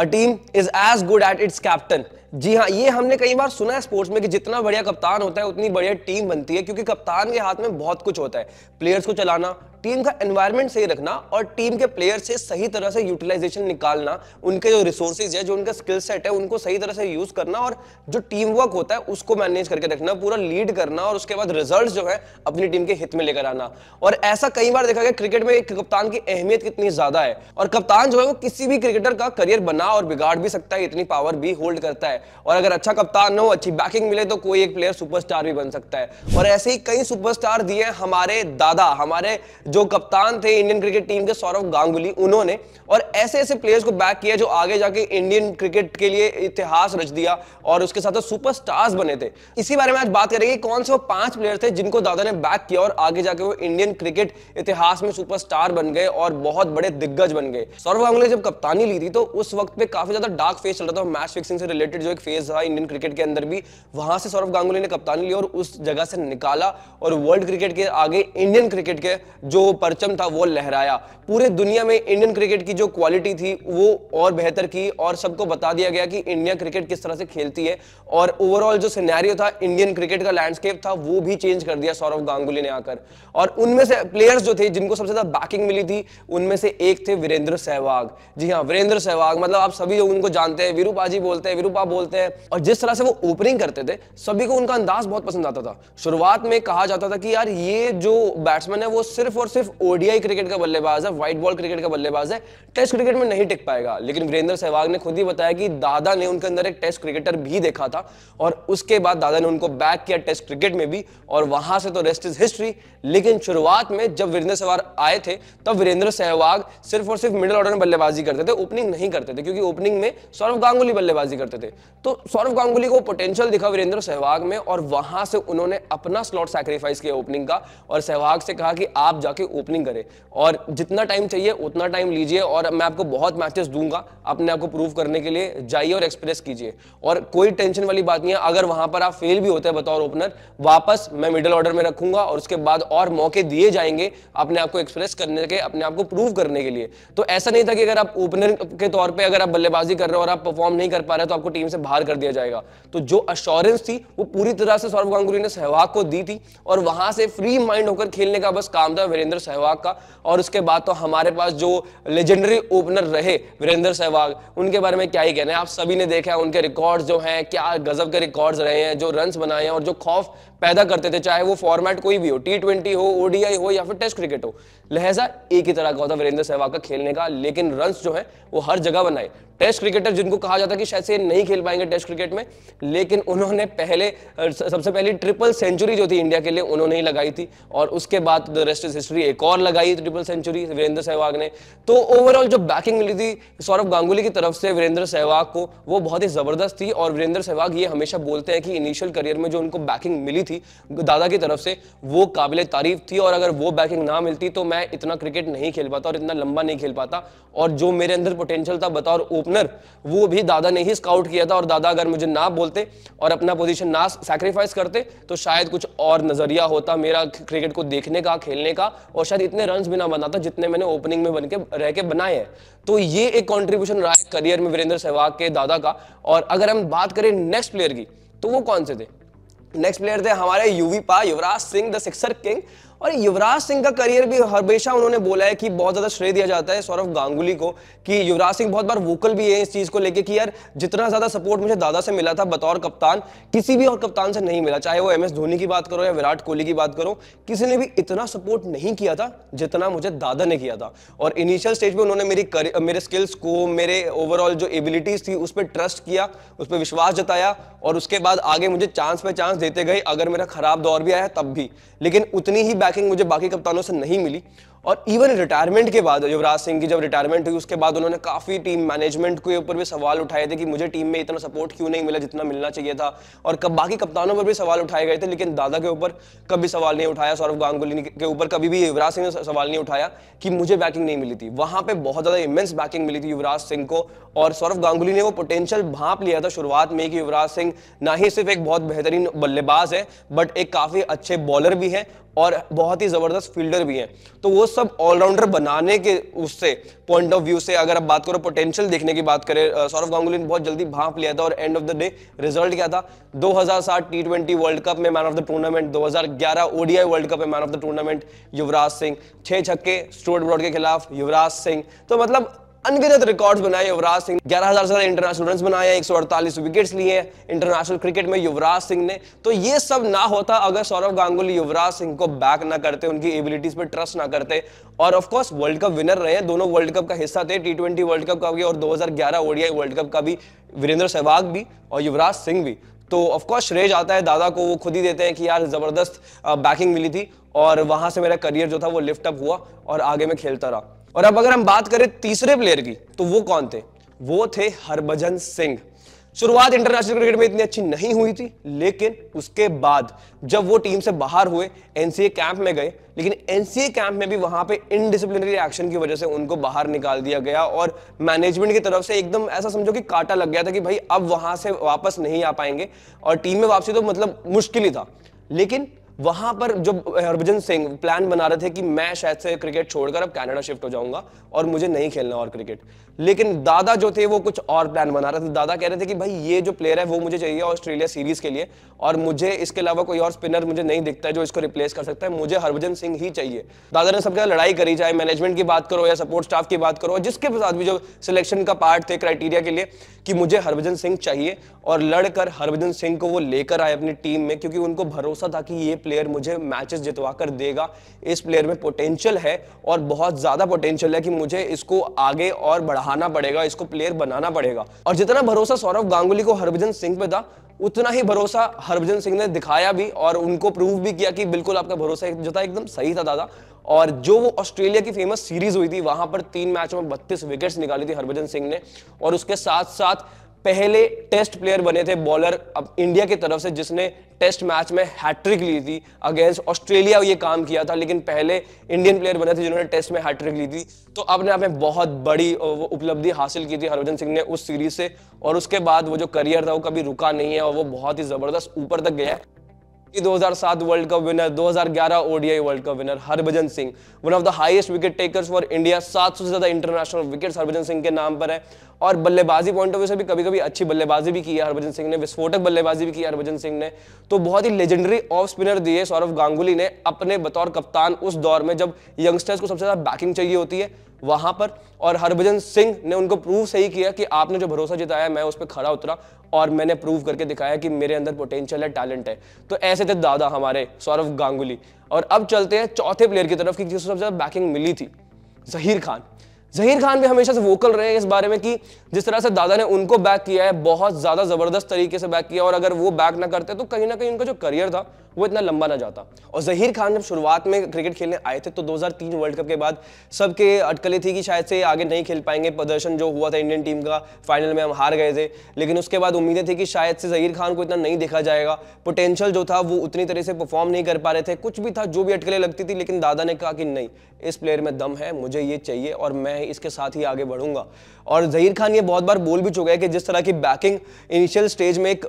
a team is as good at its captain जी हाँ ये हमने कई बार सुना है स्पोर्ट्स में कि जितना बढ़िया कप्तान होता है उतनी बढ़िया टीम बनती है क्योंकि कप्तान के हाथ में बहुत कुछ होता है प्लेयर्स को चलाना टीम का एनवायरमेंट सही रखना और टीम के प्लेयर से सही तरह से यूटिलाइजेशन निकालना उनके जो रिसोर्सेज है जो उनका स्किल सेट है उनको सही तरह से यूज करना और जो टीम वर्क होता है उसको मैनेज करके रखना पूरा लीड करना और उसके बाद रिजल्ट जो है अपनी टीम के हित में लेकर आना और ऐसा कई बार देखा गया क्रिकेट में एक कप्तान की अहमियत कितनी ज्यादा है और कप्तान जो है वो किसी भी क्रिकेटर का करियर बना और बिगाड़ भी सकता है इतनी पावर भी होल्ड करता है और अगर अच्छा कप्तान हो अच्छी बैकिंग मिले तो कोई एक प्लेयर सुपरस्टार भी बन सकता है और ऐसे ही कई सुपरस्टार दिए हमारे दादा हमारे जो कप्तान थे इंडियन क्रिकेट टीम के सौरव गांगुली उन्होंने और ऐसे ऐसे प्लेयर्स को बैक किया जो आगे जाके इंडियन क्रिकेट के लिए इतिहास रच दिया और उसके साथ सुपर स्टार्स बने थे इसी बारे में आज बात करेंगे कौन से वो पांच प्लेयर थे जिनको दादा ने बैक किया और आगे जाके वो इंडियन क्रिकेट इतिहास में सुपर बन गए और बहुत बड़े दिग्गज बन गए सौरव गांगुली जब कप्तानी ली थी तो उस वक्त पे काफी ज्यादा डार्क फेज चल रहा था मैच फिक्सिंग से रिलेटेड जो एक फेज था इंडियन क्रिकेट के अंदर भी वहां से सौरव गांगुली ने कप्तानी ली और उस जगह से निकाला और वर्ल्ड क्रिकेट के आगे इंडियन क्रिकेट के जो जो परचम था वो लहराया पूरे दुनिया में इंडियन क्रिकेट की जो क्वालिटी थी वो और बेहतर की और सबको बता दिया गया कि इंडिया क्रिकेट किस तरह से खेलती है और ओवरऑल जो सिनेरियो था इंडियन क्रिकेट का लैंडस्केप था वो भी चेंज कर दिया सौरव गांगुली ने आकर और उनमें से प्लेयर्स जो थे जिनको सबसे ज्यादा बैकिंग मिली थी उनमें से एक थे वीरेंद्र सहवाग जी हाँ वीरेंद्र सहवाग मतलब आप सभी लोग उनको जानते हैं वीरूपा जी बोलते हैं वीरूपा बोलते हैं और जिस तरह से वो ओपनिंग करते थे सभी को उनका अंदाज बहुत पसंद आता था शुरुआत में कहा जाता था कि यार ये जो बैट्समैन है वो सिर्फ और सिर्फ ओडीआई क्रिकेट का बल्लेबाज है व्हाइट बॉल क्रिकेट का बल्लेबाज है टेस्ट क्रिकेट में नहीं टिक पाएगा लेकिन वीरेंद्र सहवाग ने खुद ही बताया कि दादा ने उनके अंदर एक टेस्ट क्रिकेटर भी देखा था और उसके बाद दादा ने उनको बैक किया टेस्ट क्रिकेट में भी और वहां से तो रेस्ट इज हिस्ट्री लेकिन शुरुआत में जब वीरेंद्र सहवाग आए थे तब वीरेंद्र सहवाग सिर्फ और सिर्फ मिडिल ऑर्डर में बल्लेबाजी करते थे ओपनिंग नहीं करते थे क्योंकि ओपनिंग में सौरभ गांगुली बल्लेबाजी करते थे तो सौरभ गांगुली को पोटेंशियल दिखा वीरेंद्र सहवाग में और वहां से उन्होंने अपना स्लॉट सैक्रीफाइस किया ओपनिंग का और सहवाग से कहा कि आप जाके जाके ओपनिंग करें और जितना टाइम चाहिए उतना टाइम लीजिए और मैं आपको बहुत मैचेस दूंगा अपने आप को प्रूव करने के लिए जाइए और एक्सप्रेस कीजिए और कोई टेंशन वाली बात नहीं है अगर वहां पर आप फेल भी होते हैं बतौर ओपनर वापस मैं मिडल ऑर्डर में रखूंगा और उसके बाद और मौके दिए जाएंगे अपने आप को एक्सप्रेस करने के अपने आप को प्रूव करने के लिए तो ऐसा नहीं था कि अगर आप ओपनर के तौर पर अगर आप बल्लेबाजी कर रहे हो और आप परफॉर्म नहीं कर पा रहे तो आपको टीम से बाहर कर दिया जाएगा तो जो अश्योरेंस थी वो पूरी तरह से सौरभ गांगुली ने सहवाग को दी थी और वहां से फ्री माइंड होकर खेलने का बस काम था वीरेंद्र वीरेंद्र सहवाग का और उसके बाद तो हमारे पास जो लेजेंडरी ओपनर रहे वीरेंद्र सहवाग उनके बारे में क्या ही कहना है आप सभी ने देखा है उनके रिकॉर्ड्स जो हैं क्या गजब के रिकॉर्ड्स रहे हैं जो रन बनाए हैं और जो खौफ पैदा करते थे चाहे वो फॉर्मेट कोई भी हो टी ट्वेंटी हो ओडीआई हो या फिर टेस्ट क्रिकेट हो लहजा एक ही तरह का होता वीरेंद्र सहवाग का खेलने का लेकिन रन जो है वो हर जगह बनाए टेस्ट क्रिकेटर जिनको कहा जाता कि शायद से नहीं खेल पाएंगे टेस्ट क्रिकेट में लेकिन उन्होंने पहले सबसे पहली ट्रिपल सेंचुरी जो थी इंडिया के लिए उन्होंने ही लगाई थी और उसके बाद द रेस्ट इज हिस्ट्री एक और लगाई ट्रिपल सेंचुरी वीरेंद्र सहवाग ने तो ओवरऑल जो बैकिंग मिली थी सौरभ गांगुली की तरफ से वीरेंद्र सहवाग को वो बहुत ही जबरदस्त थी और वीरेंद्र सहवाग ये हमेशा बोलते हैं कि इनिशियल करियर में जो उनको बैकिंग मिली थी दादा की तरफ से वो काबिल तारीफ थी और अगर वो बैकिंग ना मिलती तो मैं इतना क्रिकेट नहीं खेल पाता और इतना लंबा नहीं खेल पाता और जो मेरे अंदर पोटेंशियल था बतौर ओपनर वो भी दादा ने ही स्काउट किया था और दादा अगर मुझे ना बोलते और अपना पोजिशन ना सेक्रीफाइस करते तो शायद कुछ और नजरिया होता मेरा क्रिकेट को देखने का खेलने का और शायद इतने रन भी ना बनाता जितने मैंने ओपनिंग में बन के रह के बनाए हैं तो ये एक कॉन्ट्रीब्यूशन रहा है करियर में वीरेंद्र सहवाग के दादा का और अगर हम बात करें नेक्स्ट प्लेयर की तो वो कौन से थे नेक्स्ट प्लेयर थे हमारे यूवी पा Yuvraj Singh the sixer king और युवराज सिंह का करियर भी हमेशा उन्होंने बोला है कि बहुत ज़्यादा श्रेय दिया जाता है सौरभ गांगुली को कि युवराज सिंह बहुत बार वोकल भी है इस चीज़ को लेकर कि यार जितना ज़्यादा सपोर्ट मुझे दादा से मिला था बतौर कप्तान किसी भी और कप्तान से नहीं मिला चाहे वो एम धोनी की बात करो या विराट कोहली की बात करो किसी ने भी इतना सपोर्ट नहीं किया था जितना मुझे दादा ने किया था और इनिशियल स्टेज पर उन्होंने मेरी मेरे स्किल्स को मेरे ओवरऑल जो एबिलिटीज़ थी उस पर ट्रस्ट किया उस पर विश्वास जताया और उसके बाद आगे मुझे चांस पे चांस देते गए अगर मेरा खराब दौर भी आया तब भी लेकिन उतनी ही बैकिंग मुझे बाकी कप्तानों से नहीं मिली और इवन रिटायरमेंट के बाद युवराज सिंह की जब रिटायरमेंट हुई उसके बाद उन्होंने काफ़ी टीम मैनेजमेंट के ऊपर भी सवाल उठाए थे कि मुझे टीम में इतना सपोर्ट क्यों नहीं मिला जितना मिलना चाहिए था और कब बाकी कप्तानों पर भी सवाल उठाए गए थे लेकिन दादा के ऊपर कभी सवाल नहीं उठाया सौरभ गांगुली के ऊपर कभी भी युवराज सिंह ने सवाल नहीं उठाया कि मुझे बैकिंग नहीं मिली थी वहां पर बहुत ज़्यादा इमेंस बैकिंग मिली थी युवराज सिंह को और सौरभ गांगुली ने वो पोटेंशियल भाप लिया था शुरुआत में कि युवराज सिंह ना ही सिर्फ एक बहुत बेहतरीन बल्लेबाज है बट एक काफ़ी अच्छे बॉलर भी है और बहुत ही ज़बरदस्त फील्डर भी है तो वो सब ऑलराउंडर बनाने के उससे पॉइंट ऑफ व्यू से अगर आप बात करो पोटेंशियल देखने की बात करें सौरभ गांगुली ने बहुत जल्दी भाप लिया था और end of the day result क्या था 2007 टी ट्वेंटी वर्ल्ड कप में man of the tournament 2011 ODI world cup में man of the tournament Yuvraj Singh छह छक्के स्टोर्ट ब्रॉड के खिलाफ युवराज सिंह तो मतलब अनगिनत रिकॉर्ड्स बनाए युवराज सिंह ग्यारह हजार से ज्यादा इंटरनेशनल रन बनाए एक सौ अड़तालीस विकेट लिए इंटरनेशनल क्रिकेट में युवराज सिंह ने तो ये सब ना होता अगर सौरव गांगुली युवराज सिंह को बैक ना करते उनकी एबिलिटीज पर ट्रस्ट ना करते और ऑफकोर्स वर्ल्ड कप विनर रहे हैं दोनों वर्ल्ड कप का हिस्सा थे टी ट्वेंटी वर्ल्ड कप का भी और दो हजार ग्यारह ओडीआई वर्ल्ड कप का भी वीरेंद्र सहवाग भी और युवराज सिंह भी तो ऑफकोर्स श्रेय जाता है दादा को वो खुद ही देते हैं कि यार ज़बरदस्त बैकिंग मिली थी और वहां से मेरा करियर जो था वो लिफ्ट अप हुआ और आगे मैं खेलता रहा और अब अगर हम बात करें तीसरे प्लेयर की तो वो कौन थे वो थे हरभजन सिंह शुरुआत इंटरनेशनल क्रिकेट में इतनी अच्छी नहीं हुई थी लेकिन उसके बाद जब वो टीम से बाहर हुए एनसीए कैंप में गए लेकिन एनसीए कैंप में भी वहां पे इनडिसिप्लिनरी एक्शन की वजह से उनको बाहर निकाल दिया गया और मैनेजमेंट की तरफ से एकदम ऐसा समझो कि काटा लग गया था कि भाई अब वहां से वापस नहीं आ पाएंगे और टीम में वापसी तो मतलब मुश्किल ही था लेकिन वहां पर जो हरभजन सिंह प्लान बना रहे थे कि मैं शायद से क्रिकेट छोड़कर अब कनाडा शिफ्ट हो जाऊंगा और मुझे नहीं खेलना और क्रिकेट लेकिन दादा जो थे वो कुछ और प्लान बना रहे थे दादा कह रहे थे कि भाई ये जो प्लेयर है वो मुझे चाहिए ऑस्ट्रेलिया सीरीज के लिए और मुझे इसके अलावा कोई और स्पिनर मुझे नहीं दिखता है जो इसको रिप्लेस कर सकता है मुझे हरभजन सिंह ही चाहिए दादा ने सबके लड़ाई करी चाहे मैनेजमेंट की बात करो या सपोर्ट स्टाफ की बात करो जिसके साथ भी जो सिलेक्शन का पार्ट थे क्राइटेरिया के लिए कि मुझे हरभजन सिंह चाहिए और लड़कर हरभजन सिंह को वो लेकर आए अपनी टीम में क्योंकि उनको भरोसा था कि ये प्लेयर मुझे मैचेस जितवा कर देगा इस प्लेयर में पोटेंशियल है और बहुत ज़्यादा पोटेंशियल है कि मुझे इसको आगे और बढ़ाना पड़ेगा इसको प्लेयर बनाना पड़ेगा और जितना भरोसा सौरभ गांगुली को हरभजन सिंह पे था उतना ही भरोसा हरभजन सिंह ने दिखाया भी और उनको प्रूव भी किया कि बिल्कुल आपका भरोसा जो था एकदम सही था दादा और जो वो ऑस्ट्रेलिया की फेमस सीरीज हुई थी वहां पर तीन मैच में 32 विकेट्स निकाली थी हरभजन सिंह ने और उसके साथ साथ पहले टेस्ट प्लेयर बने थे बॉलर अब इंडिया की तरफ से जिसने टेस्ट मैच में हैट्रिक ली थी अगेंस्ट ऑस्ट्रेलिया ये काम किया था लेकिन पहले इंडियन प्लेयर बने थे जिन्होंने टेस्ट में हैट्रिक ली थी तो अपने आप में बहुत बड़ी उपलब्धि हासिल की थी हरभजन सिंह ने उस सीरीज से और उसके बाद वो जो करियर था वो कभी रुका नहीं है और वो बहुत ही जबरदस्त ऊपर तक गया है 2007 world cup winner 2011 ODI world cup winner Harbhajan Singh one of the highest wicket takers for India 700 से ज्यादा इंटरनेशनल विकेट हरभजन सिंह के नाम पर है और बल्लेबाजी पॉइंट ऑफ व्यू से भी कभी कभी अच्छी बल्लेबाजी भी की है हरभजन सिंह ने विस्फोटक बल्लेबाजी भी की हरभजन सिंह ने तो बहुत ही लेजेंडरी ऑफ स्पिनर दिए सौरभ गांगुली ने अपने बतौर कप्तान उस दौर में जब यंगस्टर्स को सबसे ज्यादा बैकिंग चाहिए होती है वहां पर और हरभजन सिंह ने उनको प्रूव सही किया कि आपने जो भरोसा जिताया मैं उस पर खड़ा उतरा और मैंने प्रूव करके दिखाया कि मेरे अंदर पोटेंशियल है टैलेंट है तो ऐसे थे दादा हमारे सौरभ गांगुली और अब चलते हैं चौथे प्लेयर की तरफ की जिसको सबसे ज़्यादा बैकिंग मिली थी जहीर खान जहीर खान भी हमेशा से वोकल रहे हैं इस बारे में कि जिस तरह से दादा ने उनको बैक किया है बहुत ज़्यादा ज़बरदस्त तरीके से बैक किया और अगर वो बैक ना करते तो कहीं ना कहीं उनका जो करियर था वो इतना लंबा ना जाता और जहीर खान जब शुरुआत में क्रिकेट खेलने आए थे तो 2003 वर्ल्ड कप के बाद सबके अटकलें थी कि शायद से आगे नहीं खेल पाएंगे प्रदर्शन जो हुआ था इंडियन टीम का फाइनल में हम हार गए थे लेकिन उसके बाद उम्मीदें थी कि शायद से जहीर खान को इतना नहीं देखा जाएगा पोटेंशियल जो था वो उतनी तरह से परफॉर्म नहीं कर पा रहे थे कुछ भी था जो भी अटकलें लगती थी लेकिन दादा ने कहा कि नहीं इस प्लेयर में दम है मुझे ये चाहिए और मैं इसके साथ ही आगे बढ़ूंगा और जहीर खान ये बहुत बार बोल भी चुका है कि जिस तरह की बैकिंग इनिशियल स्टेज में एक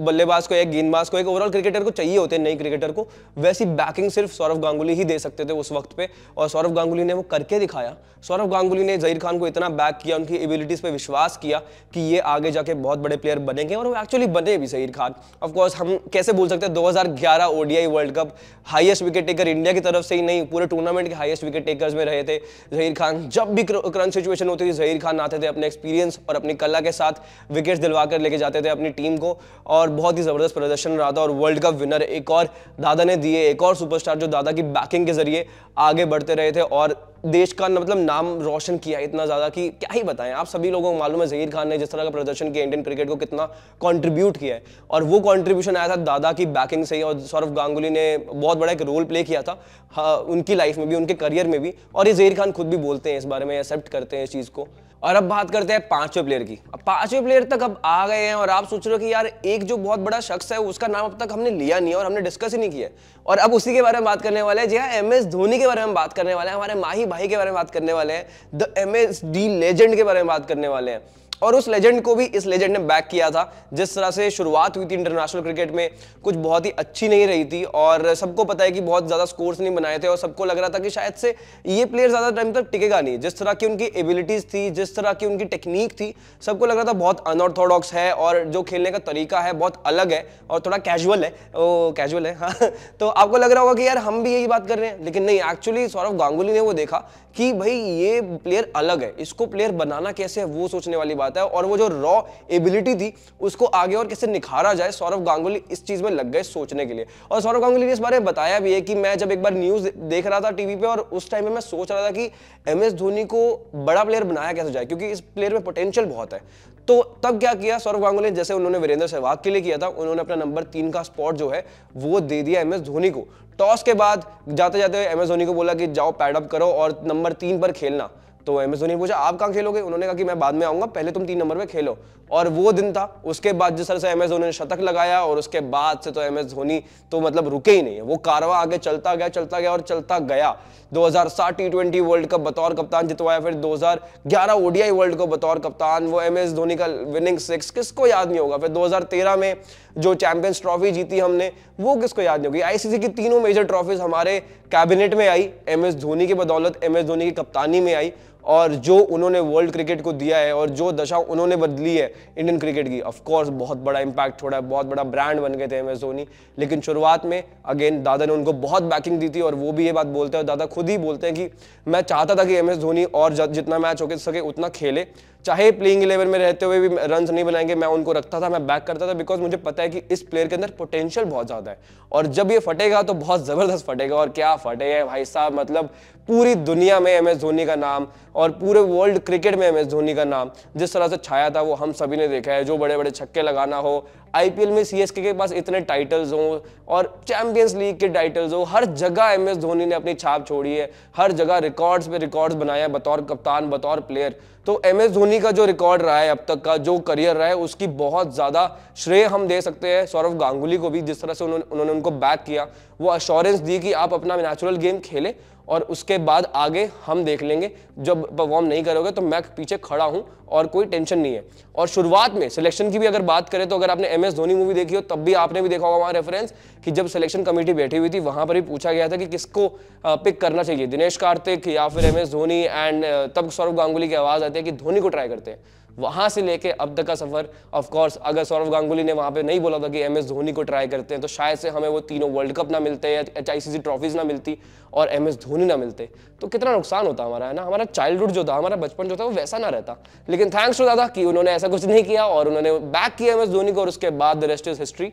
बल्लेबाज को एक गेंदबाज को एक ओवरऑल क्रिकेटर को चाहिए होते नई क्रिकेटर को वैसी बैकिंग सिर्फ सौरभ गांगुली ही दे सकते थे उस वक्त पे और सौरभ गांगुली ने वो करके दिखाया सौरभ गांगुली ने जहीर खान को इतना बैक किया उनकी एबिलिटीज़ पे विश्वास किया कि ये आगे जाके बहुत बड़े प्लेयर बनेंगे और वो एक्चुअली बने भी जहीर खान ऑफकोर्स हम कैसे बोल सकते हैं दो हज़ार ODI world cup highest wicket taker India की तरफ से ही नहीं पूरे टूर्नामेंट के हाइएस्ट विकेट टेकर्स में रहे थे जहीर खान जब भी करंट सिचुएशन होती थी जहीर खान आते थे अपने एक्सपीरियंस और अपनी कला के साथ विकेट्स दिलवाकर लेके जाते थे अपनी टीम को और बहुत ही ज़बरदस्त प्रदर्शन रहा था और वर्ल्ड कप विनर एक एक और दादा ने दिए एक और सुपरस्टार जो दादा की बैकिंग के जरिए आगे बढ़ते रहे थे और देश का मतलब नाम रोशन किया इतना ज़्यादा कि क्या ही बताएं आप सभी लोगों को मालूम है जहीर खान ने जिस तरह का प्रदर्शन किया इंडियन क्रिकेट को कितना कंट्रीब्यूट किया है और वो कंट्रीब्यूशन आया था दादा की बैकिंग से ही और सौरभ गांगुली ने बहुत बड़ा एक रोल प्ले किया था हाँ, उनकी लाइफ में भी उनके करियर में भी और ये जहीर खान खुद भी बोलते हैं इस बारे में एक्सेप्ट करते हैं इस चीज़ को और अब बात करते हैं पांचवें प्लेयर की अब पांचवें प्लेयर तक अब आ गए हैं और आप सोच रहे हो कि यार एक जो बहुत बड़ा शख्स है उसका नाम अब तक हमने लिया नहीं है और हमने डिस्कस ही नहीं किया और अब उसी के बारे में बात करने वाले हैं जी हाँ एम एस धोनी के बारे में बात करने वाले हैं हमारे माही भाई के बारे में बात करने वाले हैं the M S D legend के बारे में बात करने वाले हैं और उस लेजेंड को भी इस लेजेंड ने बैक किया था जिस तरह से शुरुआत हुई थी इंटरनेशनल क्रिकेट में कुछ बहुत ही अच्छी नहीं रही थी और सबको पता है कि बहुत ज़्यादा स्कोर्स नहीं बनाए थे और सबको लग रहा था कि शायद से ये प्लेयर ज़्यादा टाइम तक टिकेगा नहीं जिस तरह की उनकी एबिलिटीज़ थी जिस तरह की उनकी टेक्निक थी सबको लग रहा था बहुत अनऑर्थोडॉक्स है और जो खेलने का तरीका है बहुत अलग है और थोड़ा कैजुअल है वो कैजुअल है हाँ तो आपको लग रहा होगा कि यार हम भी यही बात कर रहे हैं लेकिन नहीं एक्चुअली सौरभ गांगुली ने वो देखा कि भाई ये प्लेयर अलग है इसको प्लेयर बनाना कैसे है वो सोचने वाली बात पाता है और वो जो रॉ एबिलिटी थी उसको आगे और कैसे निखारा जाए सौरभ गांगुली इस चीज में लग गए सोचने के लिए और सौरभ गांगुली ने इस बारे में बताया भी है कि मैं जब एक बार न्यूज देख रहा था टीवी पे और उस टाइम में मैं सोच रहा था कि एम एस धोनी को बड़ा प्लेयर बनाया कैसे जाए क्योंकि इस प्लेयर में पोटेंशियल बहुत है तो तब क्या किया सौरभ गांगुली जैसे उन्होंने वीरेंद्र सहवाग के लिए किया था उन्होंने अपना नंबर तीन का स्पॉट जो है वो दे दिया एम एस धोनी को टॉस के बाद जाते जाते एम एस धोनी को बोला कि जाओ पैडअप करो और नंबर तीन पर खेलना तो एमएस धोनी ने पूछा आप कहाँ खेलोगे उन्होंने कहा कि मैं बाद में आऊंगा पहले तुम तीन नंबर पे खेलो और वो दिन था उसके बाद जिस तरह से एमएस धोनी ने शतक लगाया और उसके बाद से तो एमएस धोनी तो मतलब रुके ही नहीं है वो कारवा आगे चलता गया चलता गया और चलता गया 2007 टी वर्ल्ड कप बतौर कप्तान जितवाया फिर 2011 ओडीआई वर्ल्ड कप बतौर कप्तान वो एम एस धोनी का विनिंग सिक्स किसको याद नहीं होगा फिर 2013 में जो चैंपियंस ट्रॉफी जीती हमने वो किसको याद नहीं होगी आईसीसी की तीनों मेजर ट्रॉफीज हमारे कैबिनेट में आई एम एस धोनी की बदौलत एम एस धोनी की कप्तानी में आई और जो उन्होंने वर्ल्ड क्रिकेट को दिया है और जो दशा उन्होंने बदली है इंडियन क्रिकेट की ऑफ कोर्स बहुत बड़ा इम्पैक्ट छोड़ा है बहुत बड़ा ब्रांड बन गए थे एम एस धोनी लेकिन शुरुआत में अगेन दादा ने उनको बहुत बैकिंग दी थी और वो भी ये बात बोलते हैं और दादा खुद ही बोलते हैं कि मैं चाहता था कि एम एस धोनी और जितना मैच हो सके उतना खेले चाहे प्लेइंग इलेवन में रहते हुए भी रन नहीं बनाएंगे मैं उनको रखता था मैं बैक करता था बिकॉज मुझे पता है कि इस प्लेयर के अंदर पोटेंशियल बहुत ज़्यादा है और जब ये फटेगा तो बहुत ज़बरदस्त फटेगा और क्या फटे है भाई साहब मतलब पूरी दुनिया में एम एस धोनी का नाम और पूरे वर्ल्ड क्रिकेट में एम एस धोनी का नाम जिस तरह से छाया था वो हम सभी ने देखा है जो बड़े बड़े छक्के लगाना हो आईपीएल में सीएसके के पास इतने टाइटल्स हों और चैंपियंस लीग के टाइटल्स हो हर जगह एम एस धोनी ने अपनी छाप छोड़ी है हर जगह रिकॉर्ड्स पे रिकॉर्ड्स बनाया बतौर कप्तान बतौर प्लेयर तो एम एस धोनी का जो रिकॉर्ड रहा है अब तक का जो करियर रहा है उसकी बहुत ज़्यादा श्रेय हम दे सकते हैं सौरभ गांगुली को भी जिस तरह से उन्होंने उन्होंने उनको बैक किया वो अश्योरेंस दी कि आप अपना नेचुरल गेम खेलें और उसके बाद आगे हम देख लेंगे जब परफॉर्म नहीं करोगे तो मैं पीछे खड़ा हूँ और कोई टेंशन नहीं है और शुरुआत में सिलेक्शन की भी अगर बात करें तो अगर आपने एम एस धोनी मूवी देखी हो तब भी आपने भी देखा होगा वहाँ रेफरेंस कि जब सिलेक्शन कमेटी बैठी हुई थी वहाँ पर भी पूछा गया था कि किसको पिक करना चाहिए दिनेश कार्तिक या फिर एम एस धोनी एंड तब सौरभ गांगुली की आवाज़ आती है कि धोनी को ट्राई करते हैं वहाँ से लेके अब तक का सफ़र ऑफकोर्स अगर सौरभ गांगुली ने वहाँ पे नहीं बोला था कि एम एस धोनी को ट्राई करते हैं तो शायद से हमें वो तीनों वर्ल्ड कप ना मिलते या H I C C trophies ना मिलती और एम एस धोनी ना मिलते तो कितना नुकसान होता हमारा है ना हमारा चाइल्डहुड जो था हमारा बचपन जो था वो वैसा ना रहता लेकिन थैंक्स टू दादा कि उन्होंने ऐसा कुछ नहीं किया और उन्होंने बैक किया एम एस धोनी को और उसके बाद द रेस्ट इज हिस्ट्री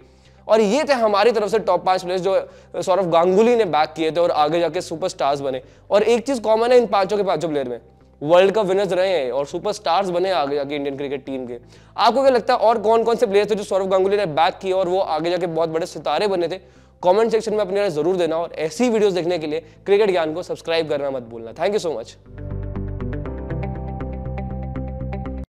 और ये थे हमारी तरफ से टॉप पांच प्लेयर्स जो सौरभ गांगुली ने बैक किए थे और आगे जाके सुपरस्टार्स बने और एक चीज़ कॉमन है इन पांचों के पांचों प्लेयर में वर्ल्ड कप विनर्स रहे हैं और सुपर स्टार्स बने आगे जाके इंडियन क्रिकेट टीम के आपको क्या लगता है और कौन कौन से प्लेयर्स थे जो सौरभ गांगुली ने बैक किया और वो आगे जाके बहुत बड़े सितारे बने थे कमेंट सेक्शन में अपने जरूर देना और ऐसी वीडियोस देखने के लिए क्रिकेट ज्ञान को सब्सक्राइब करना मत भूलना थैंक यू सो मच